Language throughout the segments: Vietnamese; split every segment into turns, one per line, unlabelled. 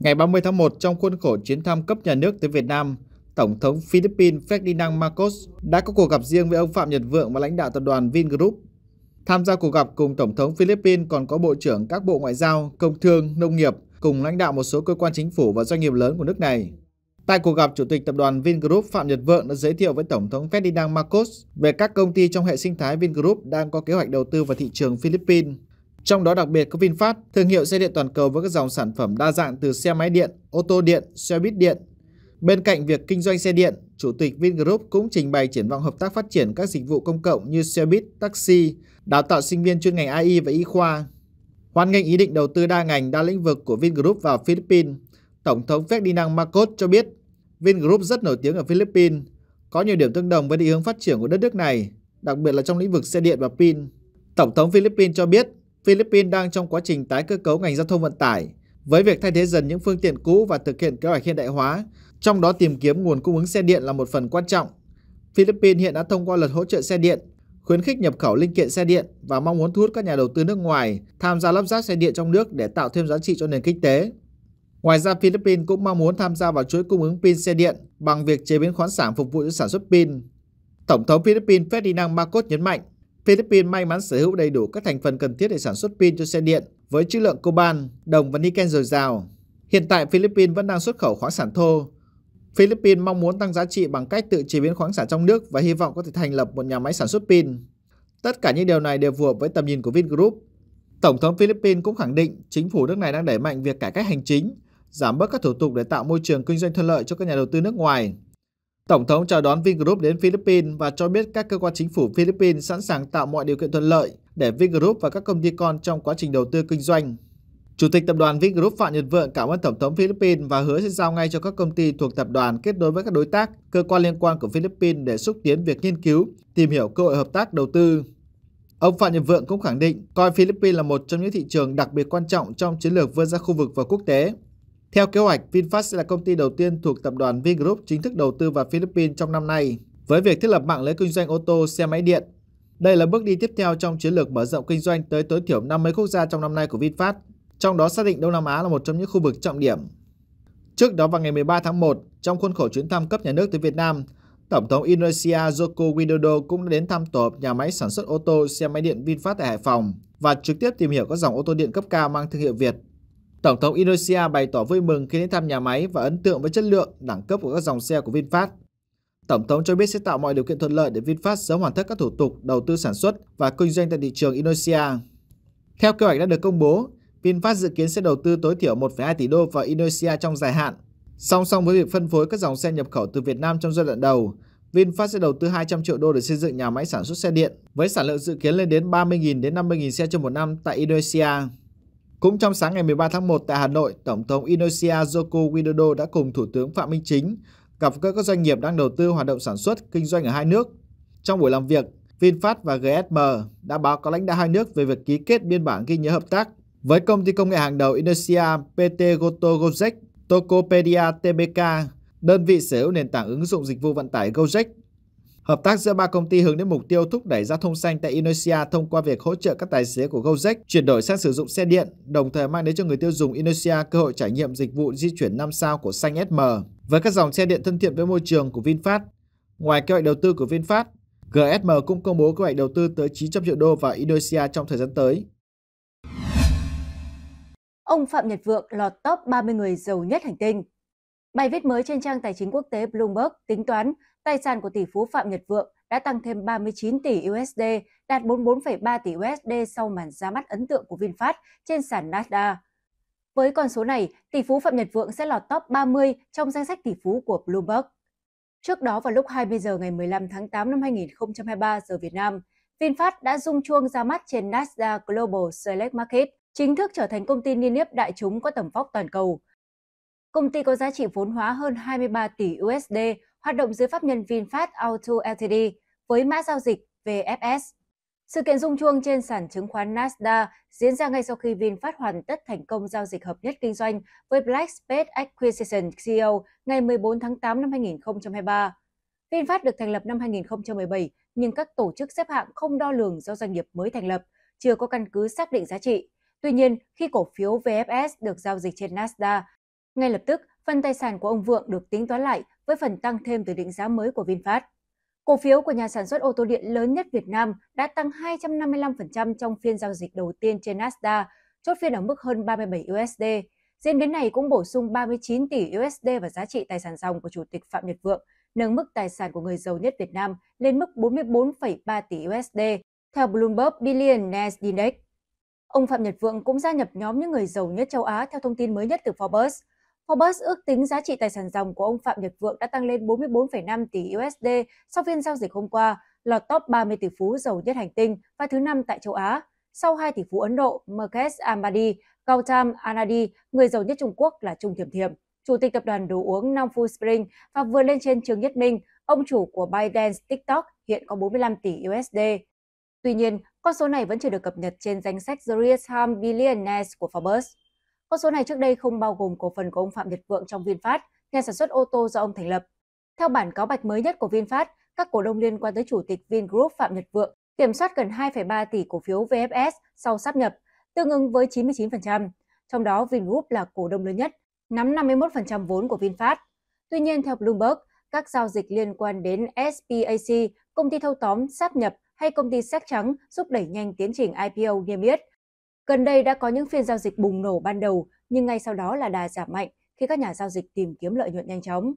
Ngày 30 tháng 1, trong khuôn khổ chuyến thăm cấp nhà nước tới Việt Nam, Tổng thống Philippines Ferdinand Marcos đã có cuộc gặp riêng với ông Phạm Nhật Vượng và lãnh đạo tập đoàn Vingroup. Tham gia cuộc gặp cùng Tổng thống Philippines còn có Bộ trưởng các Bộ Ngoại giao, Công thương, Nông nghiệp cùng lãnh đạo một số cơ quan chính phủ và doanh nghiệp lớn của nước này. Tại cuộc gặp, Chủ tịch tập đoàn Vingroup Phạm Nhật Vượng đã giới thiệu với Tổng thống Ferdinand Marcos về các công ty trong hệ sinh thái Vingroup đang có kế hoạch đầu tư vào thị trường Philippines trong đó đặc biệt có VinFast, thương hiệu xe điện toàn cầu với các dòng sản phẩm đa dạng từ xe máy điện, ô tô điện, xe buýt điện. Bên cạnh việc kinh doanh xe điện, Chủ tịch Vingroup cũng trình bày triển vọng hợp tác phát triển các dịch vụ công cộng như xe buýt, taxi, đào tạo sinh viên chuyên ngành AI và y khoa. Hoan nghênh ý định đầu tư đa ngành, đa lĩnh vực của Vingroup vào Philippines, Tổng thống Ferdinand Marcos cho biết Vingroup rất nổi tiếng ở Philippines, có nhiều điểm tương đồng với định hướng phát triển của đất nước này, đặc biệt là trong lĩnh vực xe điện và pin. Tổng thống Philippines cho biết Philippines đang trong quá trình tái cơ cấu ngành giao thông vận tải với việc thay thế dần những phương tiện cũ và thực hiện kế hoạch hiện đại hóa, trong đó tìm kiếm nguồn cung ứng xe điện là một phần quan trọng. Philippines hiện đã thông qua luật hỗ trợ xe điện, khuyến khích nhập khẩu linh kiện xe điện và mong muốn thu hút các nhà đầu tư nước ngoài tham gia lắp ráp xe điện trong nước để tạo thêm giá trị cho nền kinh tế. Ngoài ra, Philippines cũng mong muốn tham gia vào chuỗi cung ứng pin xe điện bằng việc chế biến khoáng sản phục vụ cho sản xuất pin. Tổng thống Philippines Ferdinand Marcos nhấn mạnh, Philippines may mắn sở hữu đầy đủ các thành phần cần thiết để sản xuất pin cho xe điện với trữ lượng coban, đồng và niken dồi dào. Hiện tại Philippines vẫn đang xuất khẩu khoáng sản thô. Philippines mong muốn tăng giá trị bằng cách tự chế biến khoáng sản trong nước và hy vọng có thể thành lập một nhà máy sản xuất pin. Tất cả những điều này đều phù hợp với tầm nhìn của Vingroup. Tổng thống Philippines cũng khẳng định chính phủ nước này đang đẩy mạnh việc cải cách hành chính, giảm bớt các thủ tục để tạo môi trường kinh doanh thuận lợi cho các nhà đầu tư nước ngoài. Tổng thống chào đón Vingroup đến Philippines và cho biết các cơ quan chính phủ Philippines sẵn sàng tạo mọi điều kiện thuận lợi để Vingroup và các công ty con trong quá trình đầu tư kinh doanh. Chủ tịch tập đoàn Vingroup Phạm Nhật Vượng cảm ơn Tổng thống Philippines và hứa sẽ giao ngay cho các công ty thuộc tập đoàn kết nối với các đối tác, cơ quan liên quan của Philippines để xúc tiến việc nghiên cứu, tìm hiểu cơ hội hợp tác đầu tư. Ông Phạm Nhật Vượng cũng khẳng định coi Philippines là một trong những thị trường đặc biệt quan trọng trong chiến lược vươn ra khu vực và quốc tế. Theo kế hoạch, VinFast sẽ là công ty đầu tiên thuộc tập đoàn Vingroup chính thức đầu tư vào Philippines trong năm nay với việc thiết lập mạng lưới kinh doanh ô tô, xe máy điện. Đây là bước đi tiếp theo trong chiến lược mở rộng kinh doanh tới tối thiểu 50 quốc gia trong năm nay của VinFast, trong đó xác định Đông Nam Á là một trong những khu vực trọng điểm. Trước đó vào ngày 13 tháng 1, trong khuôn khổ chuyến thăm cấp nhà nước tới Việt Nam, Tổng thống Indonesia Joko Widodo cũng đã đến thăm tổ hợp nhà máy sản xuất ô tô xe máy điện VinFast tại Hải Phòng và trực tiếp tìm hiểu các dòng ô tô điện cấp cao mang thương hiệu Việt Tổng thống Indonesia bày tỏ vui mừng khi đến thăm nhà máy và ấn tượng với chất lượng, đẳng cấp của các dòng xe của VinFast. Tổng thống cho biết sẽ tạo mọi điều kiện thuận lợi để VinFast sớm hoàn tất các thủ tục đầu tư sản xuất và kinh doanh tại thị trường Indonesia. Theo kế hoạch đã được công bố, VinFast dự kiến sẽ đầu tư tối thiểu 1,2 tỷ đô vào Indonesia trong dài hạn. Song song với việc phân phối các dòng xe nhập khẩu từ Việt Nam trong giai đoạn đầu, VinFast sẽ đầu tư 200 triệu đô để xây dựng nhà máy sản xuất xe điện với sản lượng dự kiến lên đến 30.000 đến 50.000 xe trong một năm tại Indonesia. Cũng trong sáng ngày 13 tháng 1 tại Hà Nội, Tổng thống Indonesia Joko Widodo đã cùng Thủ tướng Phạm Minh Chính gặp gỡ các doanh nghiệp đang đầu tư hoạt động sản xuất, kinh doanh ở hai nước. Trong buổi làm việc, VinFast và GSM đã báo cáo lãnh đạo hai nước về việc ký kết biên bản ghi nhớ hợp tác với công ty công nghệ hàng đầu Indonesia PT Goto Gojek Tokopedia Tbk, đơn vị sở hữu nền tảng ứng dụng dịch vụ vận tải Gojek Hợp tác giữa ba công ty hướng đến mục tiêu thúc đẩy giao thông xanh tại Indonesia thông qua việc hỗ trợ các tài xế của Gojek chuyển đổi sang sử dụng xe điện, đồng thời mang đến cho người tiêu dùng Indonesia cơ hội trải nghiệm dịch vụ di chuyển 5 sao của Xanh SM với các dòng xe điện thân thiện với môi trường của VinFast. Ngoài kế hoạch đầu tư của VinFast, GSM cũng công bố kế hoạch đầu tư tới 900 triệu đô vào Indonesia trong thời gian tới.
Ông Phạm Nhật Vượng lọt top 30 người giàu nhất hành tinh Bài viết mới trên trang tài chính quốc tế Bloomberg tính toán tài sản của tỷ phú Phạm Nhật Vượng đã tăng thêm 39 tỷ USD, đạt 44,3 tỷ USD sau màn ra mắt ấn tượng của VinFast trên sàn Nasdaq. Với con số này, tỷ phú Phạm Nhật Vượng sẽ lọt top 30 trong danh sách tỷ phú của Bloomberg. Trước đó vào lúc 20 giờ ngày 15 tháng 8 năm 2023 giờ Việt Nam, VinFast đã rung chuông ra mắt trên Nasdaq Global Select Market, chính thức trở thành công ty niêm yết đại chúng có tầm vóc toàn cầu. Công ty có giá trị vốn hóa hơn 23 tỷ USD, hoạt động dưới pháp nhân VinFast Auto Ltd với mã giao dịch VFS. Sự kiện rung chuông trên sàn chứng khoán Nasdaq diễn ra ngay sau khi VinFast hoàn tất thành công giao dịch hợp nhất kinh doanh với Blackspace Acquisition Co. E ngày 14 tháng 8 năm 2023. VinFast được thành lập năm 2017, nhưng các tổ chức xếp hạng không đo lường do doanh nghiệp mới thành lập, chưa có căn cứ xác định giá trị. Tuy nhiên, khi cổ phiếu VFS được giao dịch trên Nasdaq, ngay lập tức, phần tài sản của ông Vượng được tính toán lại với phần tăng thêm từ định giá mới của VinFast. Cổ phiếu của nhà sản xuất ô tô điện lớn nhất Việt Nam đã tăng 255% trong phiên giao dịch đầu tiên trên Nasdaq, chốt phiên ở mức hơn 37 USD. Diễn biến này cũng bổ sung 39 tỷ USD vào giá trị tài sản dòng của Chủ tịch Phạm Nhật Vượng, nâng mức tài sản của người giàu nhất Việt Nam lên mức 44,3 tỷ USD, theo Bloomberg Billionaires Index. Ông Phạm Nhật Vượng cũng gia nhập nhóm những người giàu nhất châu Á theo thông tin mới nhất từ Forbes. Forbes ước tính giá trị tài sản dòng của ông Phạm Nhật Vượng đã tăng lên 44,5 tỷ USD sau phiên giao dịch hôm qua, lọt top 30 tỷ phú giàu nhất hành tinh và thứ năm tại châu Á, sau hai tỷ phú Ấn Độ Mukesh Ambani, Gautam Anadi, người giàu nhất Trung Quốc là Trung Thiểm Thiểm, chủ tịch tập đoàn đồ uống Nam Fu Spring và vừa lên trên trường Nhất Minh, ông chủ của ByteDance TikTok hiện có 45 tỷ USD. Tuy nhiên, con số này vẫn chưa được cập nhật trên danh sách The Real Time Billionaires của Forbes. Con số này trước đây không bao gồm cổ phần của ông Phạm Nhật Vượng trong VinFast, nhà sản xuất ô tô do ông thành lập. Theo bản cáo bạch mới nhất của VinFast, các cổ đông liên quan tới chủ tịch Vingroup Phạm Nhật Vượng kiểm soát gần 2,3 tỷ cổ phiếu VFS sau sáp nhập, tương ứng với 99%. Trong đó, Vingroup là cổ đông lớn nhất, nắm 51% vốn của VinFast. Tuy nhiên, theo Bloomberg, các giao dịch liên quan đến SPAC, công ty thâu tóm, sáp nhập hay công ty sách trắng giúp đẩy nhanh tiến trình IPO niêm yết. Gần đây đã có những phiên giao dịch bùng nổ ban đầu, nhưng ngay sau đó là đà giảm mạnh khi các nhà giao dịch tìm kiếm lợi nhuận nhanh chóng.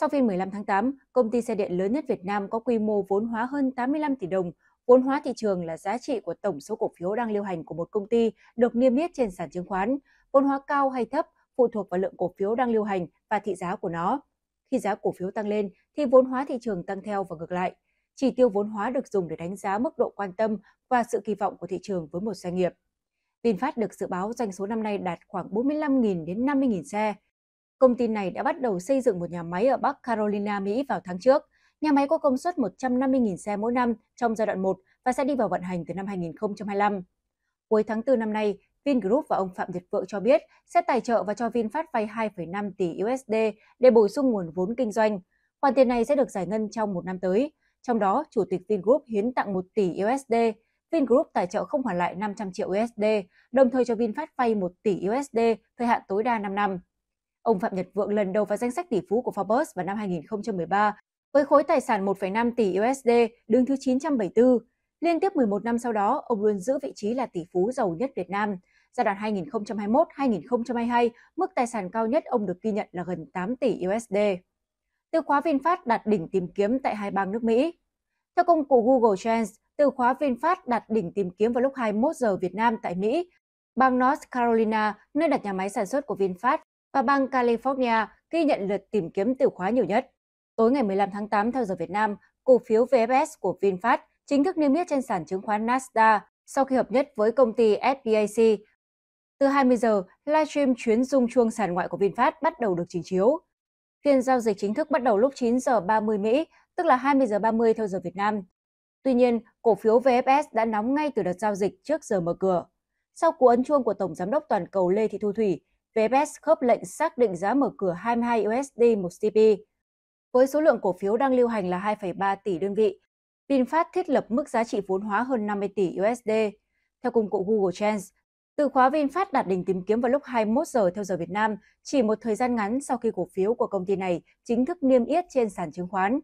Sau phiên 15 tháng 8, công ty xe điện lớn nhất Việt Nam có quy mô vốn hóa hơn 85 tỷ đồng. Vốn hóa thị trường là giá trị của tổng số cổ phiếu đang lưu hành của một công ty được niêm yết trên sàn chứng khoán. Vốn hóa cao hay thấp phụ thuộc vào lượng cổ phiếu đang lưu hành và thị giá của nó. Khi giá cổ phiếu tăng lên thì vốn hóa thị trường tăng theo và ngược lại. Chỉ tiêu vốn hóa được dùng để đánh giá mức độ quan tâm và sự kỳ vọng của thị trường với một doanh nghiệp. VinFast được dự báo doanh số năm nay đạt khoảng 45.000 đến 50.000 xe. Công ty này đã bắt đầu xây dựng một nhà máy ở Bắc Carolina, Mỹ vào tháng trước. Nhà máy có công suất 150.000 xe mỗi năm trong giai đoạn 1 và sẽ đi vào vận hành từ năm 2025. Cuối tháng 4 năm nay, Vingroup và ông Phạm Nhật Vượng cho biết sẽ tài trợ và cho VinFast vay 2,5 tỷ USD để bổ sung nguồn vốn kinh doanh. Khoản tiền này sẽ được giải ngân trong một năm tới. Trong đó, Chủ tịch Vingroup hiến tặng 1 tỷ USD, Vingroup tài trợ không hoàn lại 500 triệu USD, đồng thời cho VinFast vay 1 tỷ USD, thời hạn tối đa 5 năm. Ông Phạm Nhật Vượng lần đầu vào danh sách tỷ phú của Forbes vào năm 2013 với khối tài sản 1,5 tỷ USD, đứng thứ 974. Liên tiếp 11 năm sau đó, ông luôn giữ vị trí là tỷ phú giàu nhất Việt Nam. Giai đoạn 2021-2022, mức tài sản cao nhất ông được ghi nhận là gần 8 tỷ USD. Từ khóa VinFast đạt đỉnh tìm kiếm tại hai bang nước Mỹ. Theo công cụ Google Trends, từ khóa VinFast đạt đỉnh tìm kiếm vào lúc 21 giờ Việt Nam tại Mỹ, bang North Carolina, nơi đặt nhà máy sản xuất của VinFast, và bang California ghi nhận lượt tìm kiếm từ khóa nhiều nhất. Tối ngày 15 tháng 8 theo giờ Việt Nam, cổ phiếu VFS của VinFast chính thức niêm yết trên sàn chứng khoán Nasdaq sau khi hợp nhất với công ty SPAC. Từ 20 giờ, livestream chuyến rung chuông sàn ngoại của VinFast bắt đầu được trình chiếu. Phiên giao dịch chính thức bắt đầu lúc 9 giờ 30 Mỹ, tức là 20 giờ 30 theo giờ Việt Nam. Tuy nhiên, cổ phiếu VFS đã nóng ngay từ đợt giao dịch trước giờ mở cửa. Sau cú ấn chuông của Tổng Giám đốc Toàn cầu Lê Thị Thu Thủy, VFS khớp lệnh xác định giá mở cửa 22 USD một CP. Với số lượng cổ phiếu đang lưu hành là 2,3 tỷ đơn vị, VinFast thiết lập mức giá trị vốn hóa hơn 50 tỷ USD. Theo công cụ Google Trends, từ khóa VinFast đạt đỉnh tìm kiếm vào lúc 21 giờ theo giờ Việt Nam, chỉ một thời gian ngắn sau khi cổ phiếu của công ty này chính thức niêm yết trên sàn chứng khoán.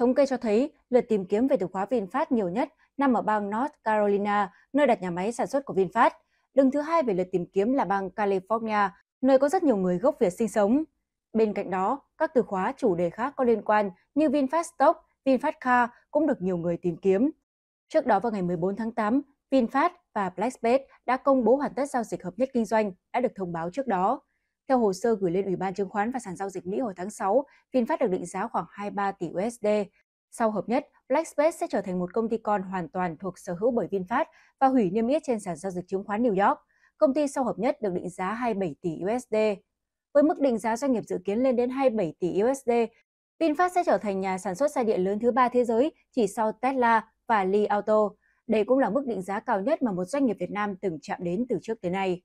Thống kê cho thấy, lượt tìm kiếm về từ khóa VinFast nhiều nhất nằm ở bang North Carolina, nơi đặt nhà máy sản xuất của VinFast. Đứng thứ hai về lượt tìm kiếm là bang California, nơi có rất nhiều người gốc Việt sinh sống. Bên cạnh đó, các từ khóa chủ đề khác có liên quan như VinFast Stock, VinFast Car cũng được nhiều người tìm kiếm. Trước đó vào ngày 14 tháng 8, VinFast và Blackspace đã công bố hoàn tất giao dịch hợp nhất kinh doanh đã được thông báo trước đó. Theo hồ sơ gửi lên Ủy ban chứng khoán và sàn giao dịch Mỹ hồi tháng 6, VinFast được định giá khoảng 23 tỷ USD. Sau hợp nhất, Blackspace sẽ trở thành một công ty con hoàn toàn thuộc sở hữu bởi VinFast và hủy niêm yết trên sàn giao dịch chứng khoán New York. Công ty sau hợp nhất được định giá 27 tỷ USD. Với mức định giá doanh nghiệp dự kiến lên đến 27 tỷ USD, VinFast sẽ trở thành nhà sản xuất xe điện lớn thứ ba thế giới chỉ sau Tesla và Li Auto. Đây cũng là mức định giá cao nhất mà một doanh nghiệp Việt Nam từng chạm đến từ trước tới nay.